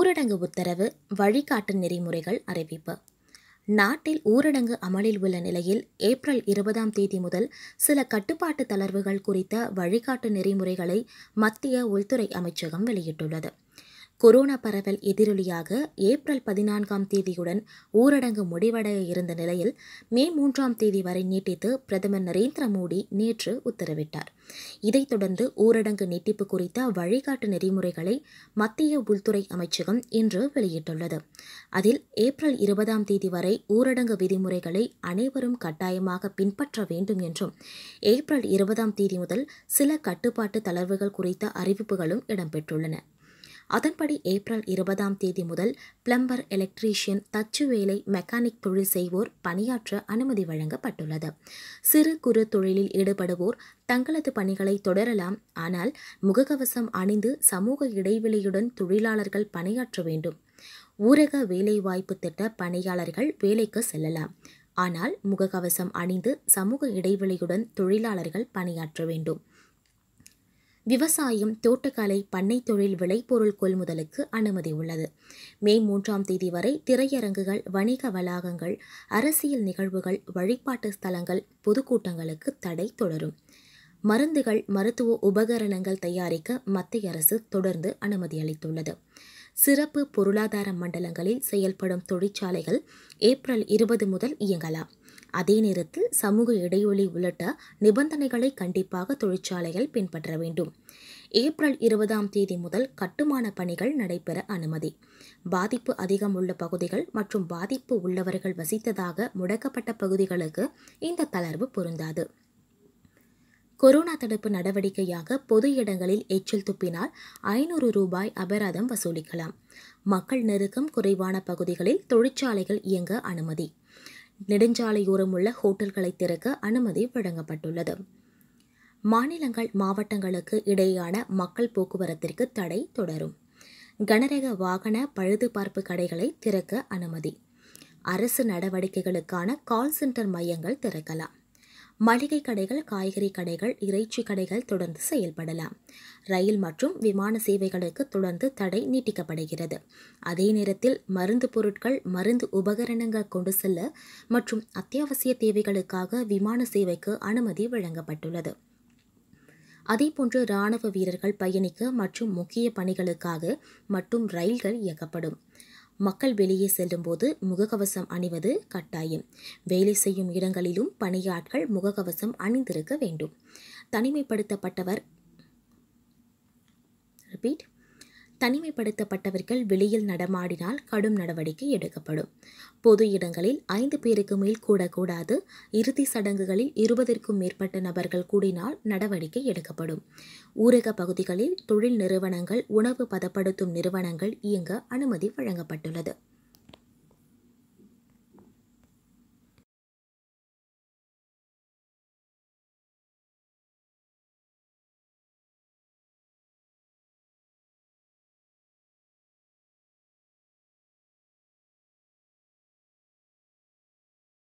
ஊரடங்கு உத்தரவு வழிகாட்டு நெறிமுறைகள் அறிவிப்பு நாட்டில் ஊரடங்கு அமலில் உள்ள நிலையில் ஏப்ரல் இருபதாம் தேதி முதல் சில கட்டுப்பாட்டு தளர்வுகள் குறித்த வழிகாட்டு நெறிமுறைகளை மத்திய உள்துறை அமைச்சகம் வெளியிட்டுள்ளது கொரோனா பரவல் எதிரொலியாக ஏப்ரல் பதினான்காம் தேதியுடன் ஊரடங்கு முடிவடைய இருந்த நிலையில் மே மூன்றாம் தேதி வரை நீட்டித்து பிரதமர் நரேந்திர மோடி நேற்று உத்தரவிட்டார் இதைத் தொடர்ந்து ஊரடங்கு நீட்டிப்பு குறித்த வழிகாட்டு நெறிமுறைகளை மத்திய உள்துறை அமைச்சகம் இன்று வெளியிட்டுள்ளது அதில் ஏப்ரல் இருபதாம் தேதி வரை ஊரடங்கு விதிமுறைகளை அனைவரும் கட்டாயமாக பின்பற்ற வேண்டும் என்றும் ஏப்ரல் இருபதாம் தேதி முதல் சில கட்டுப்பாட்டு தளர்வுகள் குறித்த அறிவிப்புகளும் இடம்பெற்றுள்ளன அதன்படி ஏப்ரல் இருபதாம் தேதி முதல் பிளம்பர் எலக்ட்ரீஷியன் தச்சு வேலை மெக்கானிக் தொழில் செய்வோர் பணியாற்ற அனுமதி வழங்கப்பட்டுள்ளது சிறு குறு தொழிலில் ஈடுபடுவோர் தங்களது பணிகளை தொடரலாம் ஆனால் முகக்கவசம் அணிந்து சமூக இடைவெளியுடன் தொழிலாளர்கள் பணியாற்ற வேண்டும் ஊரக வேலைவாய்ப்பு திட்ட பணியாளர்கள் வேலைக்கு செல்லலாம் ஆனால் முகக்கவசம் அணிந்து சமூக இடைவெளியுடன் தொழிலாளர்கள் பணியாற்ற வேண்டும் விவசாயம் தோட்டக்கலை பண்ணை தொழில் விளைபொருள் கொள்முதலுக்கு அனுமதி உள்ளது மே மூன்றாம் தேதி வரை திரையரங்குகள் வணிக வளாகங்கள் அரசியல் நிகழ்வுகள் வழிபாட்டு ஸ்தலங்கள் பொதுக்கூட்டங்களுக்கு தடை தொடரும் மருந்துகள் மருத்துவ உபகரணங்கள் தயாரிக்க மத்திய அரசு தொடர்ந்து அனுமதி அளித்துள்ளது சிறப்பு பொருளாதார மண்டலங்களில் செயல்படும் தொழிற்சாலைகள் ஏப்ரல் இருபது முதல் இயங்கலாம் அதே நேரத்தில் சமூக இடைவெளி உள்ளிட்ட நிபந்தனைகளை கண்டிப்பாக தொழிற்சாலைகள் பின்பற்ற வேண்டும் ஏப்ரல் இருபதாம் தேதி முதல் கட்டுமான பணிகள் நடைபெற அனுமதி பாதிப்பு அதிகம் உள்ள பகுதிகள் மற்றும் பாதிப்பு உள்ளவர்கள் வசித்ததாக முடக்கப்பட்ட பகுதிகளுக்கு இந்த தளர்வு பொருந்தாது கொரோனா தடுப்பு நடவடிக்கையாக பொது இடங்களில் எச்சில் துப்பினால் ஐநூறு ரூபாய் அபராதம் வசூலிக்கலாம் மக்கள் நெருக்கம் குறைவான பகுதிகளில் தொழிற்சாலைகள் இயங்க அனுமதி நெடுஞ்சாலையோரம் உள்ள ஹோட்டல்களை திறக்க அனுமதி வழங்கப்பட்டுள்ளது மாநிலங்கள் மாவட்டங்களுக்கு இடையேயான மக்கள் போக்குவரத்திற்கு தடை தொடரும் கனரக வாகன பழுதுபார்ப்பு கடைகளை திறக்க அனுமதி அரசு நடவடிக்கைகளுக்கான கால் சென்டர் மையங்கள் திறக்கலாம் மளிகை கடைகள் காய்கறி கடைகள் இறைச்சி கடைகள் தொடர்ந்து செயல்படலாம் ரயில் மற்றும் விமான சேவைகளுக்கு தொடர்ந்து தடை நீட்டிக்கப்படுகிறது அதே நேரத்தில் மருந்து பொருட்கள் மருந்து உபகரணங்கள் கொண்டு செல்ல மற்றும் அத்தியாவசிய தேவைகளுக்காக விமான சேவைக்கு அனுமதி வழங்கப்பட்டுள்ளது அதேபோன்று இராணுவ வீரர்கள் பயணிக்க மற்றும் முக்கிய பணிகளுக்காக மட்டும் ரயில்கள் இயக்கப்படும் மக்கள் வெளியே செல்லும்போது முகக்கவசம் அணிவது கட்டாயம் வேலை செய்யும் இடங்களிலும் பணியாட்கள் முகக்கவசம் அணிந்திருக்க வேண்டும் தனிமைப்படுத்தப்பட்டவர் ரிப்பீட் தனிமைப்படுத்தப்பட்டவர்கள் வெளியில் நடமாடினால் கடும் நடவடிக்கை எடுக்கப்படும் பொது இடங்களில் ஐந்து பேருக்கு மேல் கூடக்கூடாது இறுதி சடங்குகளில் இருபதற்கும் மேற்பட்ட நபர்கள் கூடினால் நடவடிக்கை எடுக்கப்படும் ஊரக பகுதிகளில் தொழில் நிறுவனங்கள் உணவு பதப்படுத்தும் நிறுவனங்கள் இயங்க அனுமதி வழங்கப்பட்டுள்ளது